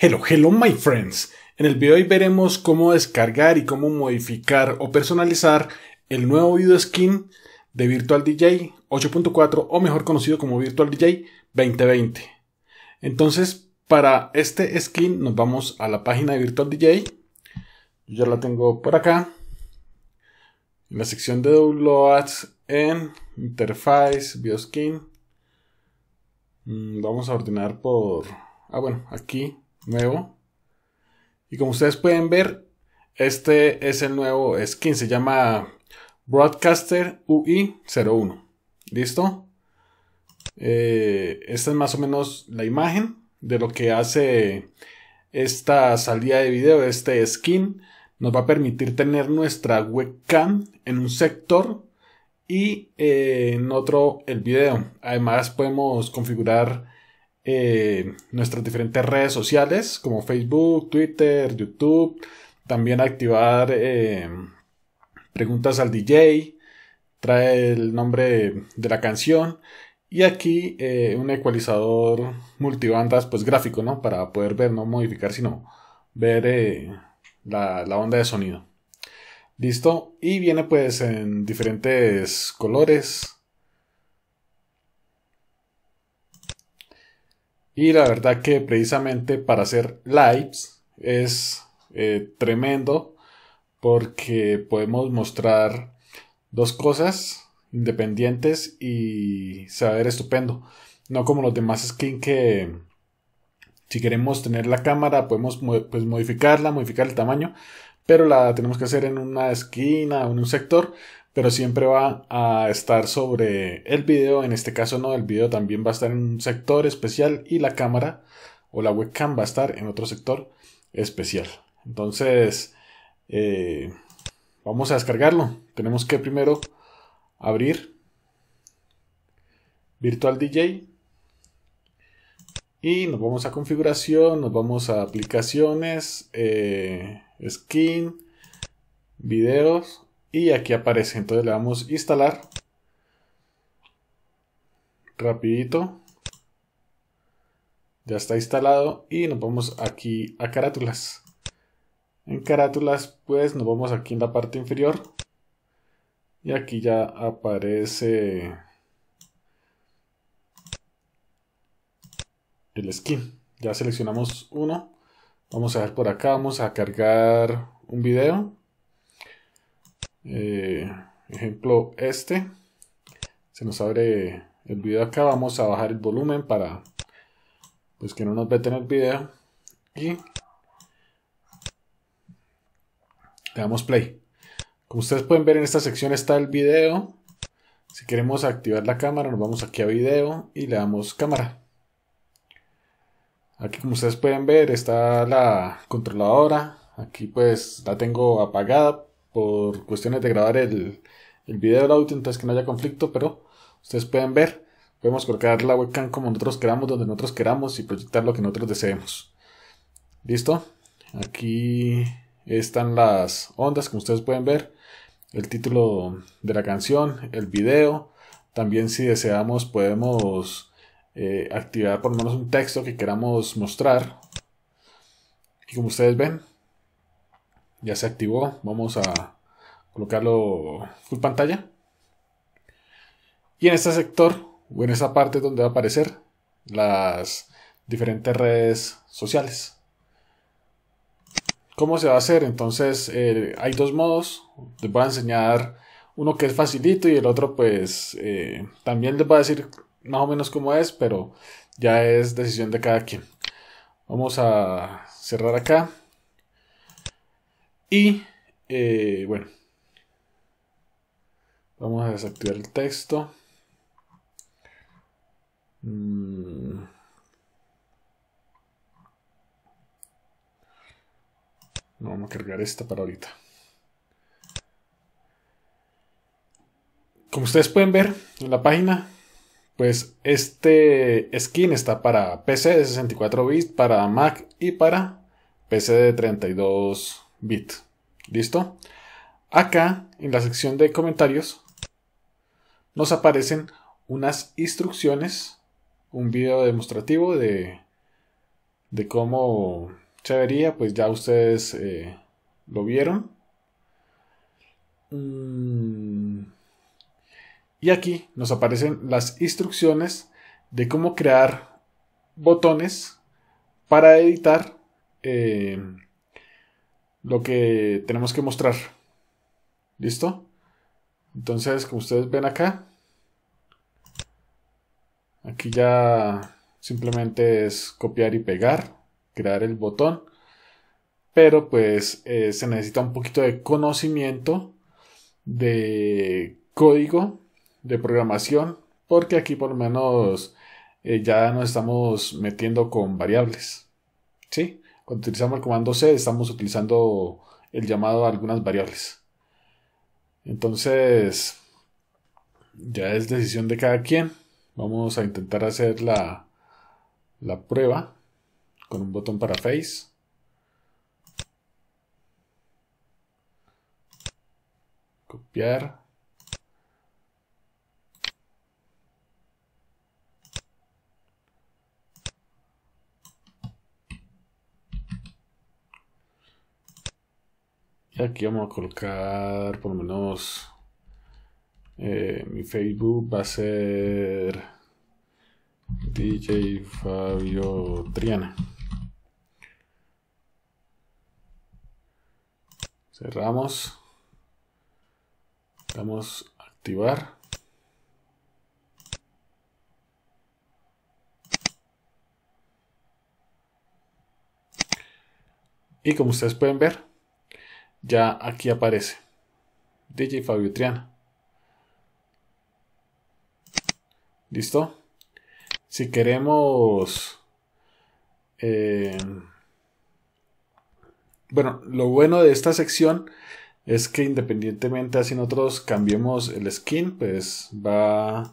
Hello, hello my friends. En el video de hoy veremos cómo descargar y cómo modificar o personalizar el nuevo video skin de Virtual DJ 8.4 o mejor conocido como Virtual DJ 2020. Entonces, para este skin nos vamos a la página de Virtual DJ. Yo ya la tengo por acá. En la sección de downloads en interface, video skin. Mm, vamos a ordenar por... Ah, bueno, aquí nuevo. Y como ustedes pueden ver, este es el nuevo skin, se llama Broadcaster UI01. ¿Listo? Eh, esta es más o menos la imagen de lo que hace esta salida de video, este skin. Nos va a permitir tener nuestra webcam en un sector y eh, en otro el video. Además podemos configurar eh, nuestras diferentes redes sociales como Facebook, Twitter, YouTube. También activar eh, preguntas al DJ. Trae el nombre de la canción. Y aquí eh, un ecualizador multibandas pues gráfico, ¿no? Para poder ver, no modificar, sino ver la, la onda de sonido. Listo. Y viene pues en diferentes colores Y la verdad que precisamente para hacer lives es eh, tremendo porque podemos mostrar dos cosas independientes y saber estupendo. No como los demás skins que si queremos tener la cámara podemos pues, modificarla, modificar el tamaño, pero la tenemos que hacer en una esquina, en un sector pero siempre va a estar sobre el video, en este caso no, el video también va a estar en un sector especial y la cámara o la webcam va a estar en otro sector especial. Entonces, eh, vamos a descargarlo. Tenemos que primero abrir Virtual DJ y nos vamos a configuración, nos vamos a aplicaciones, eh, skin, videos, y aquí aparece. Entonces le damos instalar. Rapidito. Ya está instalado y nos vamos aquí a carátulas. En carátulas pues nos vamos aquí en la parte inferior. Y aquí ya aparece el skin. Ya seleccionamos uno. Vamos a ver por acá, vamos a cargar un video. Eh, ejemplo, este. Se nos abre el video acá. Vamos a bajar el volumen para pues, que no nos en el video. Y le damos play. Como ustedes pueden ver en esta sección está el video. Si queremos activar la cámara nos vamos aquí a video y le damos cámara. Aquí como ustedes pueden ver está la controladora. Aquí pues la tengo apagada por cuestiones de grabar el, el video del audio, entonces que no haya conflicto, pero ustedes pueden ver, podemos colocar la webcam como nosotros queramos, donde nosotros queramos y proyectar lo que nosotros deseemos. ¿Listo? Aquí están las ondas, como ustedes pueden ver, el título de la canción, el video. También si deseamos podemos eh, activar por lo menos un texto que queramos mostrar. Y como ustedes ven, ya se activó. Vamos a colocarlo full pantalla. Y en este sector, o en esa parte donde va a aparecer las diferentes redes sociales. ¿Cómo se va a hacer? Entonces, eh, hay dos modos. Les voy a enseñar uno que es facilito y el otro pues eh, también les voy a decir más o menos cómo es, pero ya es decisión de cada quien. Vamos a cerrar acá. Y eh, bueno, vamos a desactivar el texto. Mm. Vamos a cargar esta para ahorita. Como ustedes pueden ver en la página, pues este skin está para PC de 64 bits, para Mac y para PC de 32 bits bit. ¿Listo? Acá, en la sección de comentarios, nos aparecen unas instrucciones, un video demostrativo de, de cómo se pues ya ustedes eh, lo vieron. Mm. Y aquí nos aparecen las instrucciones de cómo crear botones para editar eh, lo que tenemos que mostrar. ¿Listo? Entonces, como ustedes ven acá, aquí ya simplemente es copiar y pegar, crear el botón, pero pues eh, se necesita un poquito de conocimiento de código, de programación, porque aquí por lo menos eh, ya nos estamos metiendo con variables. ¿Sí? Cuando utilizamos el comando C estamos utilizando el llamado a algunas variables. Entonces, ya es decisión de cada quien. Vamos a intentar hacer la, la prueba con un botón para Face. Copiar. aquí vamos a colocar por lo menos eh, mi Facebook va a ser DJ Fabio Triana. Cerramos. Vamos a activar. Y como ustedes pueden ver, ya aquí aparece. DJ Fabio Triana. ¿Listo? Si queremos... Eh, bueno, lo bueno de esta sección es que independientemente así nosotros cambiemos el skin, pues va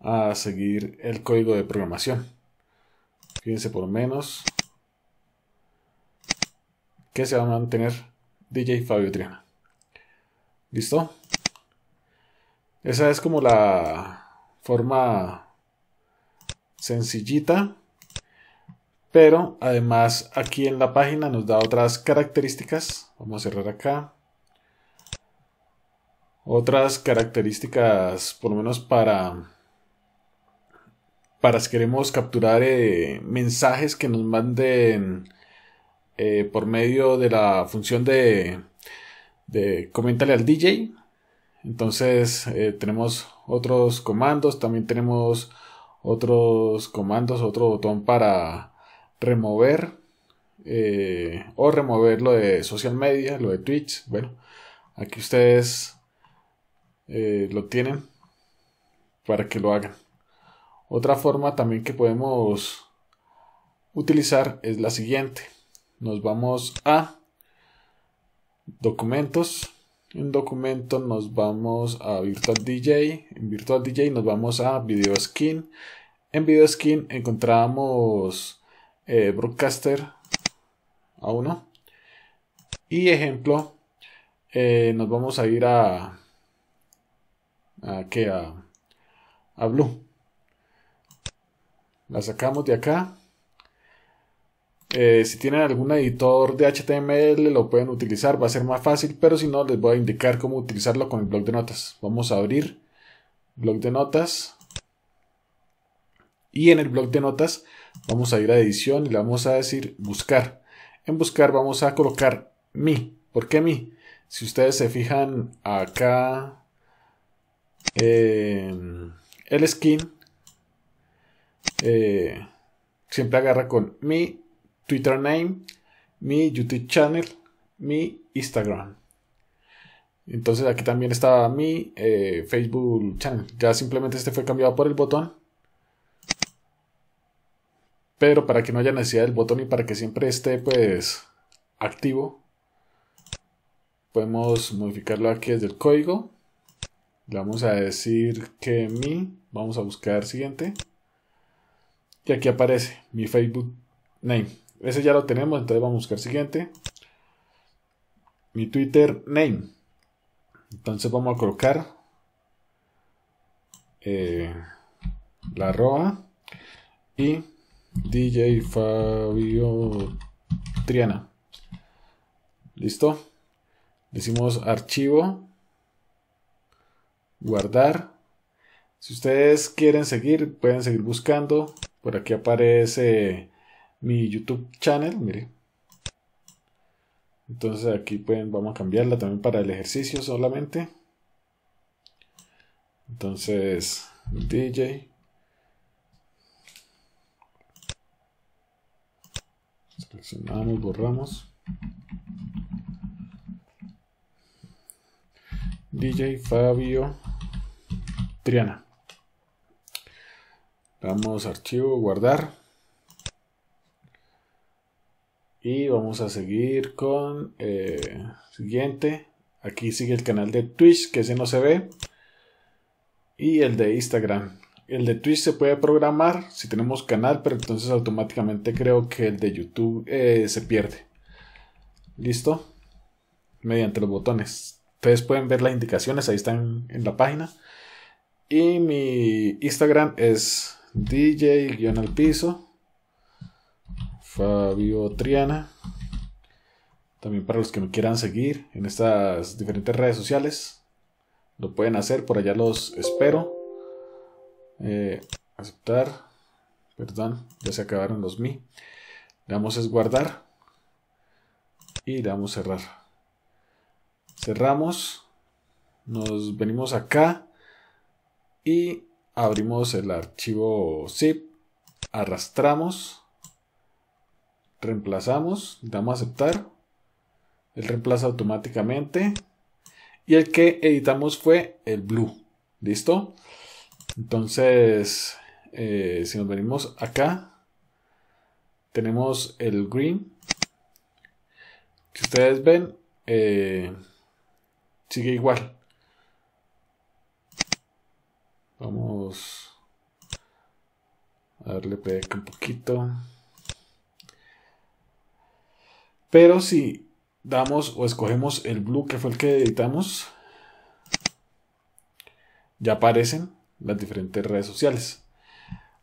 a seguir el código de programación. Fíjense por menos que se va a mantener DJ Fabio Triana. ¿Listo? Esa es como la forma sencillita. Pero además aquí en la página nos da otras características. Vamos a cerrar acá. Otras características, por lo menos para, para si queremos capturar eh, mensajes que nos manden eh, por medio de la función de, de coméntale al DJ. Entonces eh, tenemos otros comandos, también tenemos otros comandos, otro botón para remover eh, o remover lo de social media, lo de Twitch. Bueno, aquí ustedes lo tienen para que lo hagan. Otra forma también que podemos utilizar es la siguiente nos vamos a documentos. En documento nos vamos a Virtual DJ. En Virtual DJ nos vamos a Video Skin. En Video Skin encontramos eh, Broadcaster A1. Y ejemplo, eh, nos vamos a ir a. ¿A A, a Blue. La sacamos de acá eh, si tienen algún editor de HTML lo pueden utilizar, va a ser más fácil, pero si no les voy a indicar cómo utilizarlo con el blog de notas. Vamos a abrir blog de notas y en el blog de notas vamos a ir a edición y le vamos a decir buscar. En buscar vamos a colocar mi. ¿Por qué mi? Si ustedes se fijan acá el skin eh, siempre agarra con mi Twitter name, mi YouTube channel, mi Instagram. Entonces aquí también estaba mi eh, Facebook channel. Ya simplemente este fue cambiado por el botón. Pero para que no haya necesidad del botón y para que siempre esté pues activo. Podemos modificarlo aquí desde el código. Le vamos a decir que mi. Vamos a buscar siguiente. Y aquí aparece mi Facebook name. Ese ya lo tenemos, entonces vamos a buscar siguiente. Mi Twitter name. Entonces vamos a colocar eh, la arroba y DJ Fabio Triana. ¿Listo? Decimos archivo, guardar. Si ustedes quieren seguir, pueden seguir buscando. Por aquí aparece mi YouTube channel, mire. Entonces aquí pueden, vamos a cambiarla también para el ejercicio solamente. Entonces, DJ. Seleccionamos, borramos. DJ Fabio Triana. Damos archivo, guardar. Y vamos a seguir con eh, siguiente. Aquí sigue el canal de Twitch, que ese no se ve. Y el de Instagram. El de Twitch se puede programar si tenemos canal, pero entonces automáticamente creo que el de YouTube eh, se pierde. ¿Listo? Mediante los botones. Ustedes pueden ver las indicaciones, ahí están en la página. Y mi Instagram es DJ-al piso. Fabio Triana. También para los que me quieran seguir en estas diferentes redes sociales, lo pueden hacer, por allá los espero. Eh, aceptar, perdón, ya se acabaron los mi. Le damos es guardar y le damos cerrar. Cerramos, nos venimos acá y abrimos el archivo zip, arrastramos reemplazamos, damos a aceptar, el reemplaza automáticamente y el que editamos fue el blue, ¿listo? Entonces, eh, si nos venimos acá, tenemos el green. Si ustedes ven, eh, sigue igual. Vamos a darle un poquito. Pero si damos o escogemos el blue que fue el que editamos, ya aparecen las diferentes redes sociales.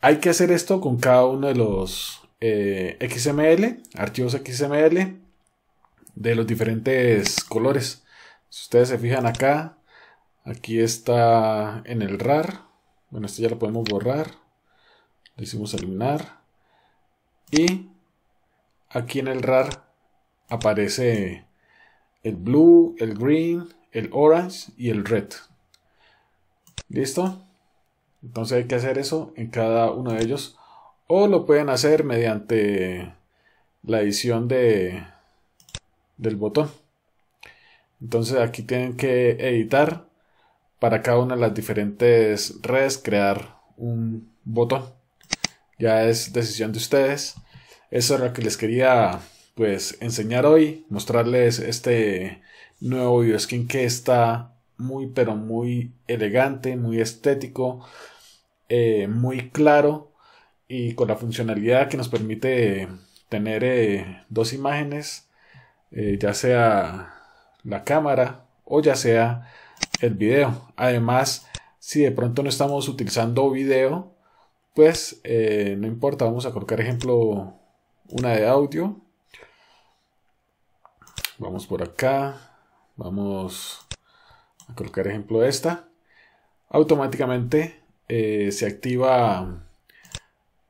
Hay que hacer esto con cada uno de los eh, XML, archivos XML de los diferentes colores. Si ustedes se fijan acá, aquí está en el RAR. Bueno, este ya lo podemos borrar. Le hicimos eliminar. Y aquí en el RAR aparece el blue, el green, el orange y el red. ¿Listo? Entonces hay que hacer eso en cada uno de ellos. O lo pueden hacer mediante la edición de, del botón. Entonces aquí tienen que editar para cada una de las diferentes redes crear un botón. Ya es decisión de ustedes. Eso es lo que les quería pues enseñar hoy, mostrarles este nuevo video skin que está muy pero muy elegante, muy estético, eh, muy claro y con la funcionalidad que nos permite tener eh, dos imágenes, eh, ya sea la cámara o ya sea el video. Además, si de pronto no estamos utilizando video, pues no importa, vamos a colocar ejemplo una de audio Vamos por acá. Vamos a colocar ejemplo esta. Automáticamente eh, se activa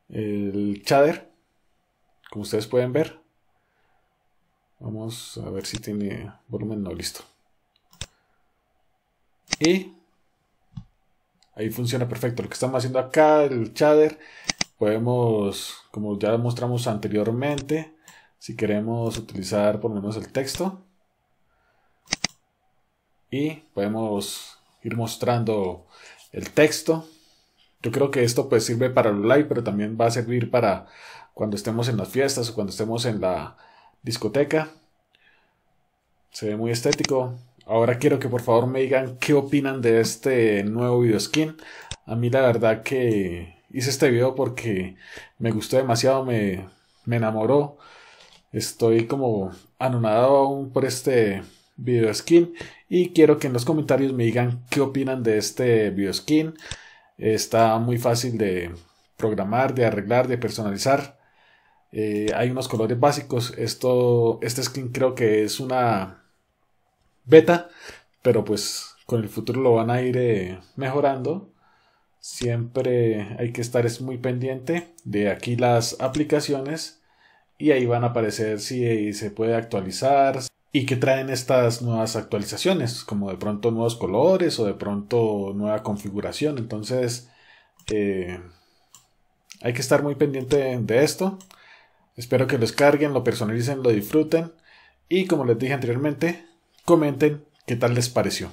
el shader. Como ustedes pueden ver. Vamos a ver si tiene volumen. No, listo. Y ahí funciona perfecto. Lo que estamos haciendo acá, el shader, podemos, como ya mostramos anteriormente, si queremos utilizar por lo menos el texto. Y podemos ir mostrando el texto. Yo creo que esto pues sirve para los live, pero también va a servir para cuando estemos en las fiestas o cuando estemos en la discoteca. Se ve muy estético. Ahora quiero que por favor me digan qué opinan de este nuevo video skin. A mí la verdad que hice este video porque me gustó demasiado, me, me enamoró. Estoy como anonadado aún por este video skin y quiero que en los comentarios me digan qué opinan de este video skin. Está muy fácil de programar, de arreglar, de personalizar. Eh, hay unos colores básicos. Esto, este skin creo que es una beta, pero pues con el futuro lo van a ir eh, mejorando. Siempre hay que estar es muy pendiente de aquí las aplicaciones y ahí van a aparecer si eh, se puede actualizar y que traen estas nuevas actualizaciones, como de pronto nuevos colores o de pronto nueva configuración. Entonces, eh, hay que estar muy pendiente de esto. Espero que lo descarguen, lo personalicen, lo disfruten y como les dije anteriormente, comenten qué tal les pareció.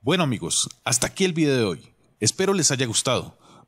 Bueno amigos, hasta aquí el video de hoy. Espero les haya gustado.